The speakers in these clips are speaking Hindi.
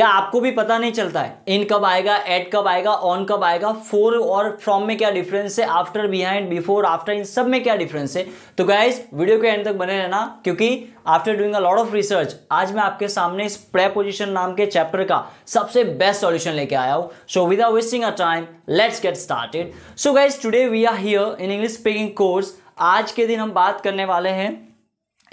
क्या आपको भी पता नहीं चलता है इन कब आएगा एट कब आएगा ऑन कब आएगा फोर और फ्रॉम में क्या डिफरेंस है after behind before after in सब में क्या डिफरेंस है तो गाइज वीडियो के एंड तक बने रहना क्योंकि after doing a lot of research आज मैं आपके सामने इस प्रेपोजिशन नाम के चैप्टर का सबसे बेस्ट सॉल्यूशन लेके आया हूँ so without wasting a time let's get started so guys today we are here in English speaking course आज के दिन हम बात करने वाले हैं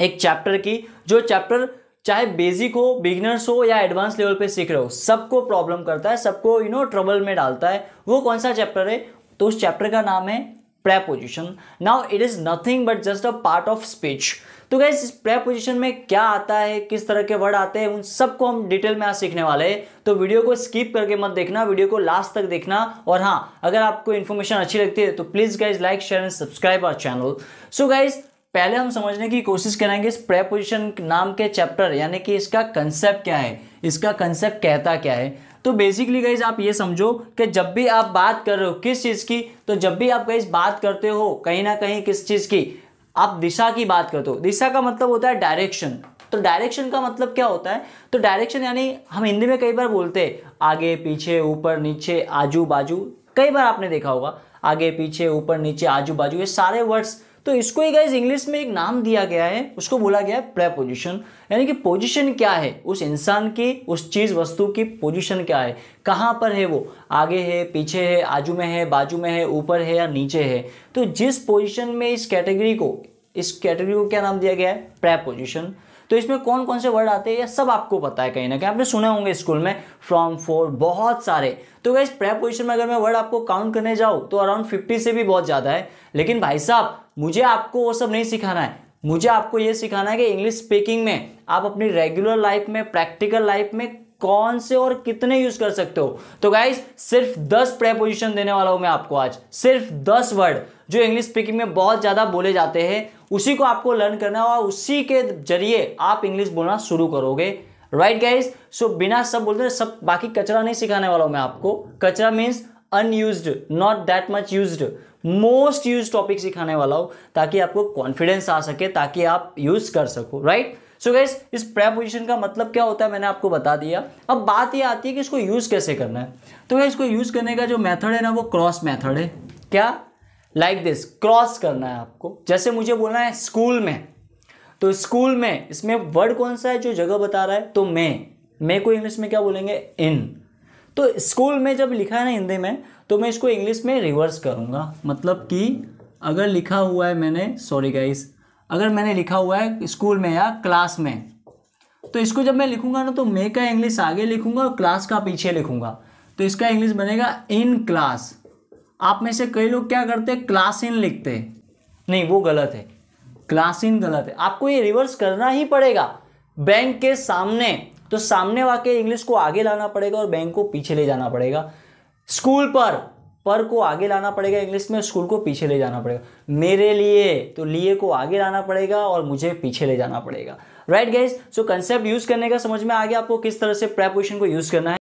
एक चैप्टर की जो चैप्टर चाहे बेसिक हो बिगनर्स हो या एडवांस लेवल पे सीख रहे हो सबको प्रॉब्लम करता है सबको यू नो ट्रबल में डालता है वो कौन सा चैप्टर है तो उस चैप्टर का नाम है preposition now it is nothing but just a part of speech तो क्या इस प्रेपोजिशन में क्या आता है किस तरह के वर्ड आते हैं उन सबको हम डिटेल में आज सीखने वाले हैं तो वीडियो को स्किप करके मत देखना वीडियो को लास्ट तक देखना और हाँ अगर आपको इन्फॉर्मेशन अच्छी लगती है तो please guys like share and subscribe our channel so guys पहले हम समझने की कोशिश करेंगे इस प्रेपोजिशन नाम के चैप्टर यानी कि इसका कंसेप्ट क्या है इसका कंसेप्ट कहता क्या है तो बेसिकली गाइज आप ये समझो कि जब भी आप बात कर रहे हो किस चीज़ की तो जब भी आप गाइज बात करते हो कहीं ना कहीं किस चीज़ की आप दिशा की बात करते हो दिशा का मतलब होता है डायरेक्शन तो डायरेक्शन का मतलब क्या होता है तो डायरेक्शन यानी हम हिंदी में कई बार बोलते हैं आगे पीछे ऊपर नीचे आजू बाजू कई बार आपने देखा होगा आगे पीछे ऊपर नीचे आजू बाजू ये सारे वर्ड्स तो इसको ही गाइज इंग्लिश में एक नाम दिया गया है उसको बोला गया है प्रेपोजिशन यानी कि पोजिशन क्या है उस इंसान की उस चीज़ वस्तु की पोजिशन क्या है कहाँ पर है वो आगे है पीछे है आजू में है बाजू में है ऊपर है या नीचे है तो जिस पोजिशन में इस कैटेगरी को इस कैटेगरी को क्या नाम दिया गया है प्रेपोजिशन तो इसमें कौन कौन से वर्ड आते हैं ये सब आपको पता है कहीं ना कहीं आपने सुने होंगे स्कूल में फ्रॉम फोर बहुत सारे तो गाइज प्रेपोजिशन में अगर मैं वर्ड आपको काउंट करने जाऊँ तो अराउंड फिफ्टी से भी बहुत ज़्यादा है लेकिन भाई साहब मुझे आपको वो सब नहीं सिखाना है मुझे आपको ये सिखाना है कि इंग्लिश स्पीकिंग में आप अपनी रेगुलर लाइफ में प्रैक्टिकल लाइफ में कौन से और कितने यूज कर सकते हो तो गाइज सिर्फ दस प्रेपोजिशन देने वाला हूं मैं आपको आज सिर्फ दस वर्ड जो इंग्लिश स्पीकिंग में बहुत ज़्यादा बोले जाते हैं उसी को आपको लर्न करना है और उसी के जरिए आप इंग्लिश बोलना शुरू करोगे राइट गाइज सो बिना सब बोलते हैं सब बाकी कचरा नहीं सिखाने वाला हूं मैं आपको कचरा means unused not that much use most use topic सिखाने वाला हूँ ताकि आपको कॉन्फिडेंस आ सके ताकि आप यूज कर सको राइट सो गैस इस प्रेपोजिशन का मतलब क्या होता है मैंने आपको बता दिया अब बात ये आती है कि इसको यूज़ कैसे करना है तो गैस इसको यूज़ करने का जो मेथड है ना वो क्रॉस मेथड है क्या लाइक दिस क्रॉस करना है आपको जैसे मुझे बोलना है स्कूल में तो स्कूल में इसमें वर्ड कौन सा है जो जगह बता रहा है तो मैं मैं को इंग्लिश में क्या बोलेंगे इन तो स्कूल में जब लिखा है ना हिंदी में तो मैं इसको इंग्लिश में रिवर्स करूँगा मतलब कि अगर लिखा हुआ है मैंने सॉरी गाइस अगर मैंने लिखा हुआ है स्कूल में या क्लास में तो इसको जब मैं लिखूंगा ना तो मे का इंग्लिश आगे लिखूंगा और क्लास का पीछे लिखूंगा तो इसका इंग्लिश बनेगा इन क्लास आप में से कई लोग क्या करते हैं क्लास इन लिखते हैं नहीं वो गलत है क्लास इन गलत है आपको ये रिवर्स करना ही पड़ेगा बैंक के सामने तो सामने वाके इंग्लिश को आगे लाना पड़ेगा और बैंक को पीछे ले जाना पड़ेगा स्कूल पर पर को आगे लाना पड़ेगा इंग्लिश में स्कूल को पीछे ले जाना पड़ेगा मेरे लिए तो लिए को आगे लाना पड़ेगा और मुझे पीछे ले जाना पड़ेगा right guys so concept use करने का समझ में आ गया आपको किस तरह से प्रेपोजिशन को यूज़ करना है